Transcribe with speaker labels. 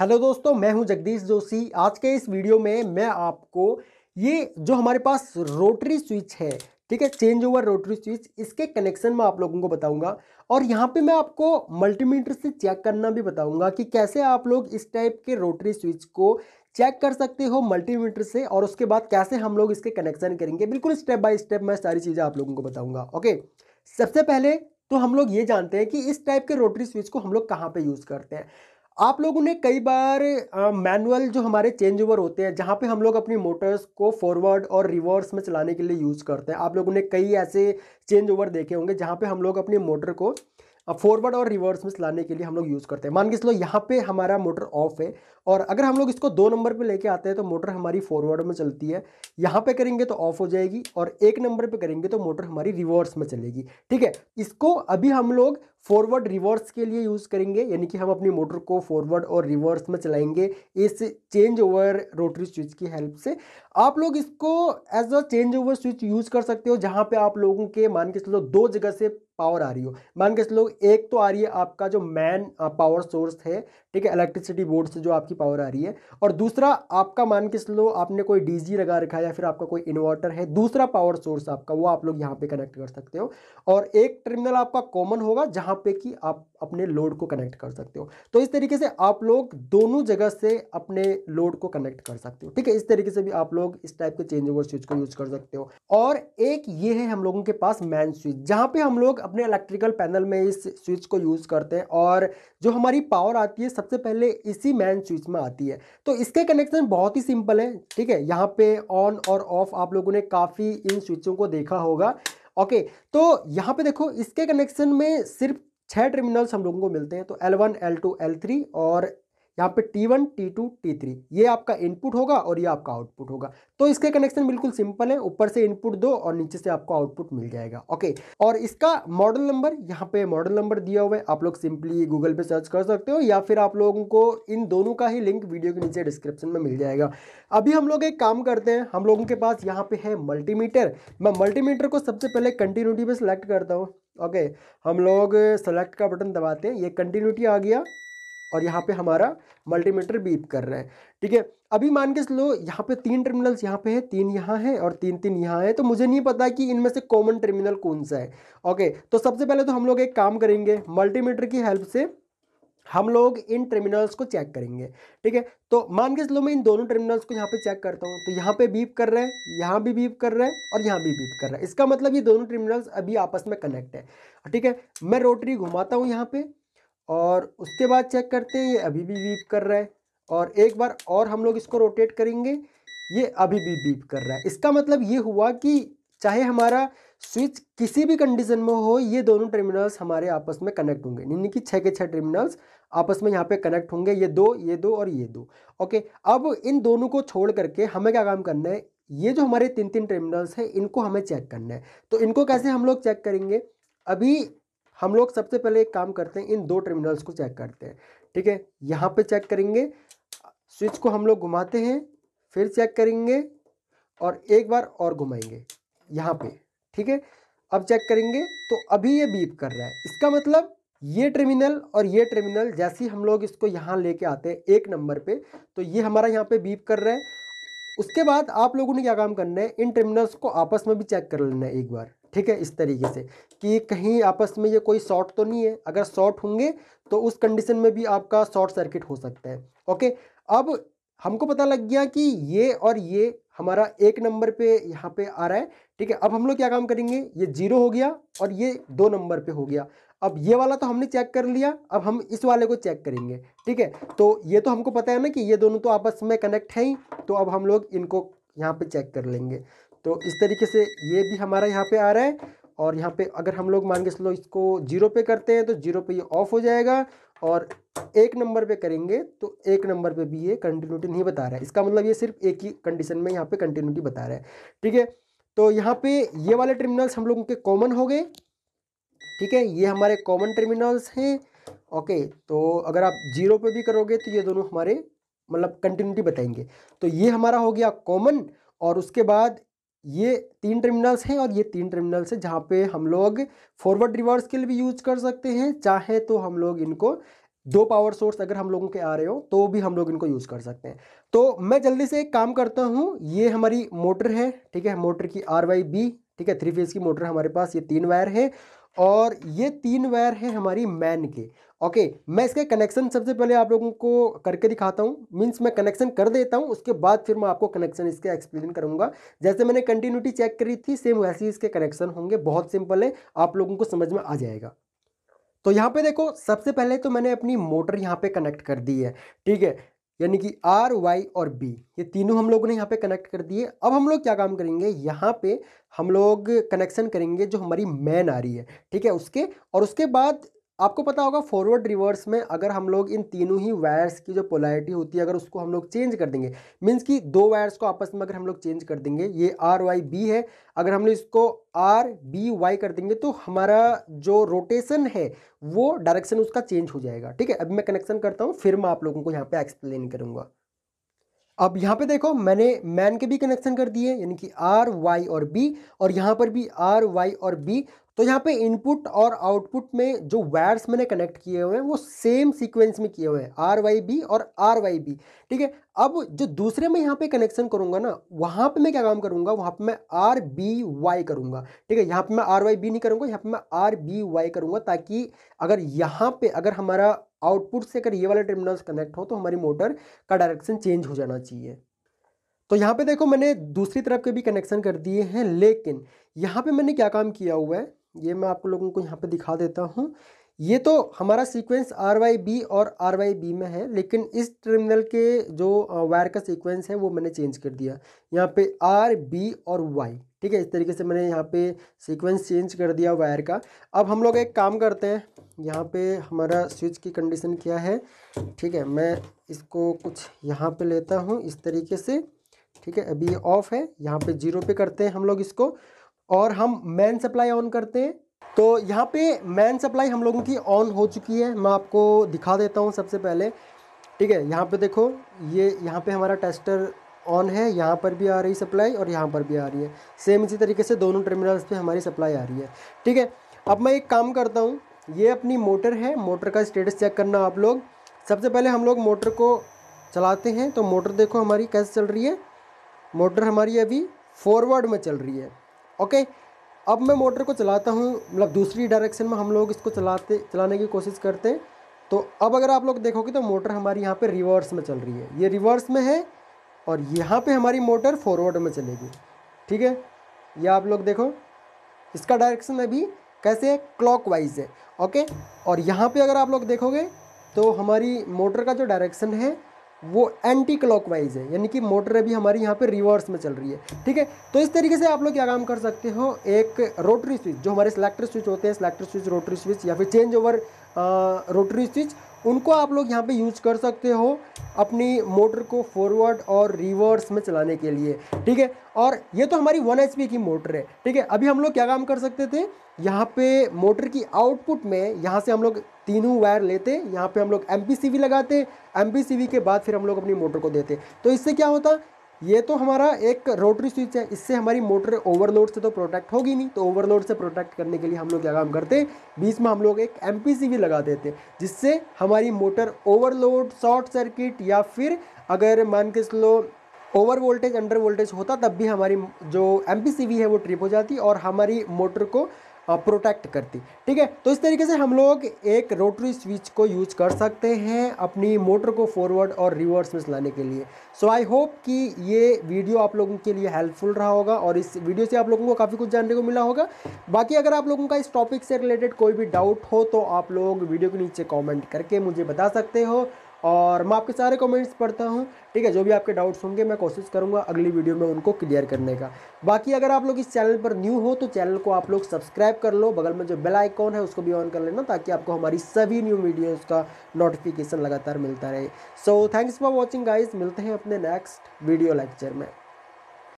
Speaker 1: hello दोस्तों मैं हूं जगदीश जोशी आज के इस वीडियो में मैं आपको ये जो हमारे पास रोटरी स्विच है ठीक है चेंज ओवर रोटरी स्विच इसके कनेक्शन में आप लोगों को बताऊंगा और यहाँ पे मैं आपको मल्टीमीटर से चेक करना भी बताऊंगा कि कैसे आप लोग इस टाइप के रोटरी स्विच को चेक कर सकते हो मल्टीमीटर से और उसके बाद कैसे हम लोग इसके कनेक्शन करेंगे बिल्कुल स्टेप बाय स्टेप मैं सारी चीज़ें आप लोगों को बताऊंगा ओके सबसे पहले तो हम लोग ये जानते हैं कि इस टाइप के रोटरी स्विच को हम लोग कहाँ पे यूज़ करते हैं आप लोगों ने कई बार मैनुअल जो हमारे चेंज ओवर होते हैं जहाँ पे हम लोग अपनी मोटर्स को फॉरवर्ड और रिवर्स में चलाने के लिए यूज़ करते हैं आप लोगों ने कई ऐसे चेंज ओवर देखे होंगे जहाँ पे हम लोग अपनी मोटर को अब फॉरवर्ड और रिवर्स में लाने के लिए हम लोग यूज़ करते हैं मान के चलो यहाँ पे हमारा मोटर ऑफ है और अगर हम लोग इसको दो नंबर पे लेके आते हैं तो मोटर हमारी फॉरवर्ड में चलती है यहाँ पे करेंगे तो ऑफ हो जाएगी और एक नंबर पे करेंगे तो मोटर हमारी रिवर्स में चलेगी ठीक है इसको अभी हम लोग फॉरवर्ड रिवर्स के लिए यूज़ करेंगे यानी कि हम अपनी मोटर को फॉरवर्ड और रिवर्स में चलाएंगे इस चेंज ओवर रोटरी स्विच की हेल्प से आप लोग इसको as a change over switch use कर सकते हो जहाँ पे आप लोगों के मान के चलो दो जगह से पावर आ रही हो मान के चलो एक तो आ रही है आपका जो मैन पावर सोर्स है ठीक है इलेक्ट्रिसिटी बोर्ड से जो आपकी पावर आ रही है और दूसरा आपका मान के चलो आपने कोई डीजी लगा रखा है या फिर आपका कोई इन्वर्टर है दूसरा पावर सोर्स आपका वो आप लोग यहाँ पे कनेक्ट कर सकते हो और एक टर्मिनल आपका कॉमन होगा जहाँ पे कि आप अपने लोड को कनेक्ट कर सकते हो तो इस तरीके से आप लोग दोनों जगह से अपने लोड को कनेक्ट कर सकते हो ठीक है इस तरीके से भी आप लोग इस टाइप के चेंज ओवर स्विच को यूज कर सकते हो और एक ये है हम लोगों के पास मैन स्विच जहाँ पे हम लोग अपने इलेक्ट्रिकल पैनल में इस स्विच को यूज़ करते हैं और जो हमारी पावर आती है सबसे पहले इसी मैन स्विच में आती है तो इसके कनेक्शन बहुत ही सिंपल है ठीक है यहाँ पे ऑन और ऑफ आप लोगों ने काफ़ी इन स्विचों को देखा होगा ओके तो यहाँ पे देखो इसके कनेक्शन में सिर्फ छः टर्मिनल्स हम लोगों को मिलते हैं तो L1, L2, L3 और यहाँ पे T1, T2, T3 ये आपका इनपुट होगा और ये आपका आउटपुट होगा तो इसके कनेक्शन बिल्कुल सिंपल है ऊपर से इनपुट दो और नीचे से आपको आउटपुट मिल जाएगा ओके और इसका मॉडल नंबर यहाँ पे मॉडल नंबर दिया हुआ है आप लोग सिंपली गूगल पे सर्च कर सकते हो या फिर आप लोगों को इन दोनों का ही लिंक वीडियो के नीचे डिस्क्रिप्शन में मिल जाएगा अभी हम लोग एक काम करते हैं हम लोगों के पास यहाँ पे है मल्टीमीटर मैं मल्टीमीटर को सबसे पहले कंटिन्यूटी में सेलेक्ट करता हूँ ओके हम लोग सेलेक्ट का बटन दबाते हैं ये कंटिन्यूटी आ गया और यहाँ पे हमारा मल्टीमीटर बीप कर रहा है ठीक है अभी मान के चलो यहाँ पे तीन टर्मिनल्स यहाँ पे है तीन यहाँ है और तीन तीन यहाँ है तो मुझे नहीं पता कि इनमें से कॉमन टर्मिनल कौन सा है ओके तो सबसे पहले तो हम लोग एक काम करेंगे मल्टीमीटर की हेल्प से हम लोग इन टर्मिनल्स को चेक करेंगे ठीक है तो मान के चलो मैं इन दोनों टर्मिनल्स को यहाँ पे चेक करता हूँ तो यहाँ पे बीप कर रहे हैं यहाँ भी बीप कर रहे हैं और यहाँ भी बीप कर रहा है इसका मतलब ये दोनों टर्मिनल्स अभी आपस में कनेक्ट है ठीक है मैं रोटरी घुमाता हूँ यहाँ पे और उसके बाद चेक करते हैं ये अभी भी बीप कर रहा है और एक बार और हम लोग इसको रोटेट करेंगे ये अभी भी बीप कर रहा है इसका मतलब ये हुआ कि चाहे हमारा स्विच किसी भी कंडीशन में हो ये दोनों टर्मिनल्स हमारे आपस में कनेक्ट होंगे यानी कि छः के छः टर्मिनल्स आपस में यहाँ पे कनेक्ट होंगे ये दो ये दो और ये दो ओके अब इन दोनों को छोड़ करके हमें क्या काम करना है ये जो हमारे तीन तीन टर्मिनल्स हैं इनको हमें चेक करना है तो इनको कैसे हम लोग चेक करेंगे अभी हम लोग सबसे पहले एक काम करते हैं इन दो टर्मिनल्स को चेक करते हैं ठीक है यहाँ पे चेक करेंगे स्विच को हम लोग घुमाते हैं फिर चेक करेंगे और एक बार और घुमाएंगे यहाँ पे ठीक है अब चेक करेंगे तो अभी ये बीप कर रहा है इसका मतलब ये टर्मिनल और ये टर्मिनल जैसे ही हम लोग इसको यहाँ लेके आते हैं एक नंबर पे तो ये हमारा यहाँ पे बीप कर रहा है उसके बाद आप लोगों ने क्या काम करना है इन टर्मिनल्स को आपस में भी चेक कर लेना है एक बार ठीक है इस तरीके से कि कहीं आपस में ये कोई शॉर्ट तो नहीं है अगर शॉर्ट होंगे तो उस कंडीशन में भी आपका शॉर्ट सर्किट हो सकता है ओके अब हमको पता लग गया कि ये और ये हमारा एक नंबर पे यहाँ पे आ रहा है ठीक है अब हम लोग क्या काम करेंगे ये जीरो हो गया और ये दो नंबर पे हो गया अब ये वाला तो हमने चेक कर लिया अब हम इस वाले को चेक करेंगे ठीक है तो ये तो हमको पता है ना कि ये दोनों तो आपस में कनेक्ट हैं ही तो अब हम लोग इनको यहाँ पे चेक कर लेंगे तो इस तरीके से ये भी हमारा यहाँ पे आ रहा है और यहाँ पे अगर हम लोग मान के चलो इसको जीरो पे करते हैं तो जीरो पे ये ऑफ हो जाएगा और एक नंबर पे करेंगे तो एक नंबर पे भी ये कंटिन्यूटी नहीं बता रहा है इसका मतलब ये सिर्फ एक ही कंडीशन में यहाँ पे कंटिन्यूटी बता रहा है ठीक है तो यहाँ पे ये वाले टर्मिनल्स हम लोगों के कॉमन हो गए ठीक है ये हमारे कॉमन टर्मिनल्स हैं ओके तो अगर आप जीरो पे भी करोगे तो ये दोनों हमारे मतलब कंटिन्यूटी बताएंगे तो ये हमारा हो गया कॉमन और उसके बाद ये तीन टर्मिनल्स हैं और ये तीन टर्मिनल्स हैं जहाँ पे हम लोग फॉरवर्ड रिवर्स के लिए भी यूज कर सकते हैं चाहे तो हम लोग इनको दो पावर सोर्स अगर हम लोगों के आ रहे हो तो भी हम लोग इनको यूज़ कर सकते हैं तो मैं जल्दी से एक काम करता हूँ ये हमारी मोटर है ठीक है मोटर की आर वाई बी ठीक है थ्री फेज की मोटर हमारे पास ये तीन वायर है और ये तीन वायर है हमारी मैन के ओके मैं इसके कनेक्शन सबसे पहले आप लोगों को करके दिखाता हूँ मीन्स मैं कनेक्शन कर देता हूँ उसके बाद फिर मैं आपको कनेक्शन इसके एक्सप्लेन करूँगा जैसे मैंने कंटिन्यूटी चेक करी थी सेम वैसे ही इसके कनेक्शन होंगे बहुत सिंपल है आप लोगों को समझ में आ जाएगा तो यहाँ पे देखो सबसे पहले तो मैंने अपनी मोटर यहाँ पे कनेक्ट कर दी है ठीक है यानी कि आर वाई और बी ये तीनों हम लोगों ने यहाँ पे कनेक्ट कर दिए अब हम लोग क्या काम करेंगे यहाँ पे हम लोग कनेक्शन करेंगे जो हमारी मैन आ रही है ठीक है उसके और उसके बाद आपको पता होगा फॉरवर्ड रिवर्स में अगर हम लोग इन तीनों ही वायर्स की जो पोलैरिटी होती है अगर उसको हम लोग चेंज कर देंगे मीन्स कि दो वायर्स को आपस में अगर हम लोग चेंज कर देंगे ये आर वाई बी है अगर हम लोग इसको आर बी वाई कर देंगे तो हमारा जो रोटेशन है वो डायरेक्शन उसका चेंज हो जाएगा ठीक है अभी मैं कनेक्शन करता हूँ फिर मैं आप लोगों को यहाँ पर एक्सप्लेन करूँगा अब यहाँ पे देखो मैंने मैन के भी कनेक्शन कर दिए यानी कि आर वाई और बी और यहाँ पर भी आर वाई और बी तो यहाँ पे इनपुट और आउटपुट में जो वायर्स मैंने कनेक्ट किए हुए हैं वो सेम सीक्वेंस में किए हुए हैं आर वाई बी और आर वाई बी ठीक है अब जो दूसरे में यहाँ पे कनेक्शन करूँगा ना वहाँ पे मैं क्या काम करूँगा वहाँ पे मैं आर बी वाई करूँगा ठीक है यहाँ पे मैं आर वाई बी नहीं करूँगा यहाँ पे मैं आर बी वाई करूँगा ताकि अगर यहाँ पे अगर हमारा आउटपुट से अगर ये वाला टर्मिनल्स कनेक्ट हो तो हमारी मोटर का डायरेक्शन चेंज हो जाना चाहिए तो यहाँ पे देखो मैंने दूसरी तरफ के भी कनेक्शन कर दिए हैं लेकिन यहाँ पे मैंने क्या काम किया हुआ है ये मैं आप लोगों को यहाँ पे दिखा देता हूँ ये तो हमारा सीक्वेंस आर वाई बी और आर वाई बी में है लेकिन इस टर्मिनल के जो वायर का सीक्वेंस है वो मैंने चेंज कर दिया यहाँ पे आर बी और वाई ठीक है इस तरीके से मैंने यहाँ पे सीक्वेंस चेंज कर दिया वायर का अब हम लोग एक काम करते हैं यहाँ पे हमारा स्विच की कंडीशन क्या है ठीक है मैं इसको कुछ यहाँ पर लेता हूँ इस तरीके से ठीक है अभी ये ऑफ है यहाँ पर जीरो पे करते हैं हम लोग इसको और हम मैन सप्लाई ऑन करते हैं तो यहाँ पे मैन सप्लाई हम लोगों की ऑन हो चुकी है मैं आपको दिखा देता हूँ सबसे पहले ठीक है यहाँ पे देखो ये यहाँ पे हमारा टेस्टर ऑन है यहाँ पर भी आ रही सप्लाई और यहाँ पर भी आ रही है सेम इसी तरीके से दोनों टर्मिनल्स पे हमारी सप्लाई आ रही है ठीक है अब मैं एक काम करता हूँ ये अपनी मोटर है मोटर का स्टेटस चेक करना आप लोग सबसे पहले हम लोग मोटर को चलाते हैं तो मोटर देखो हमारी कैसे चल रही है मोटर हमारी अभी फॉरवर्ड में चल रही है ओके अब मैं मोटर को चलाता हूँ मतलब दूसरी डायरेक्शन में हम लोग इसको चलाते चलाने की कोशिश करते हैं तो अब अगर आप लोग देखोगे तो मोटर हमारी यहाँ पे रिवर्स में चल रही है ये रिवर्स में है और यहाँ पे हमारी मोटर फॉरवर्ड में चलेगी ठीक है ये आप लोग देखो इसका डायरेक्शन अभी कैसे है क्लॉक है ओके और यहाँ पर अगर आप लोग देखोगे तो हमारी मोटर का जो डायरेक्शन है वो एंटी क्लॉकवाइज है यानी कि मोटर अभी हमारी यहाँ पे रिवर्स में चल रही है ठीक है तो इस तरीके से आप लोग क्या काम कर सकते हो एक रोटरी स्विच जो हमारे सिलेक्टर स्विच होते हैं सिलेक्टर स्विच रोटरी स्विच या फिर चेंज ओवर रोटरी स्विच उनको आप लोग यहाँ पे यूज कर सकते हो अपनी मोटर को फॉरवर्ड और रिवर्स में चलाने के लिए ठीक है और ये तो हमारी वन एच की मोटर है ठीक है अभी हम लोग क्या काम कर सकते थे यहाँ पे मोटर की आउटपुट में यहाँ से हम लोग तीनों वायर लेते यहाँ पे हम लोग एम लगाते एम के बाद फिर हम लोग अपनी मोटर को देते तो इससे क्या होता ये तो हमारा एक रोटरी स्विच है इससे हमारी मोटर ओवरलोड से तो प्रोटेक्ट होगी नहीं तो ओवरलोड से प्रोटेक्ट करने के लिए हम लोग क्या काम करते बीच में हम लोग एक एम भी लगा देते जिससे हमारी मोटर ओवरलोड शॉर्ट सर्किट या फिर अगर मान के चलो ओवर वोल्टेज अंडर वोल्टेज होता तब भी हमारी जो एम है वो ट्रिप हो जाती और हमारी मोटर को प्रोटेक्ट करती ठीक है तो इस तरीके से हम लोग एक रोटरी स्विच को यूज कर सकते हैं अपनी मोटर को फॉरवर्ड और रिवर्स में चलाने के लिए सो आई होप कि ये वीडियो आप लोगों के लिए हेल्पफुल रहा होगा और इस वीडियो से आप लोगों को काफ़ी कुछ जानने को मिला होगा बाकी अगर आप लोगों का इस टॉपिक से रिलेटेड कोई भी डाउट हो तो आप लोग वीडियो के नीचे कॉमेंट करके मुझे बता सकते हो और मैं आपके सारे कमेंट्स पढ़ता हूँ ठीक है जो भी आपके डाउट्स होंगे मैं कोशिश करूँगा अगली वीडियो में उनको क्लियर करने का बाकी अगर आप लोग इस चैनल पर न्यू हो तो चैनल को आप लोग सब्सक्राइब कर लो बगल में जो बेल आइकॉन है उसको भी ऑन कर लेना ताकि आपको हमारी सभी न्यू वीडियोज़ का नोटिफिकेशन लगातार मिलता रहे so thanks for watching guys मिलते हैं अपने नेक्स्ट वीडियो लेक्चर में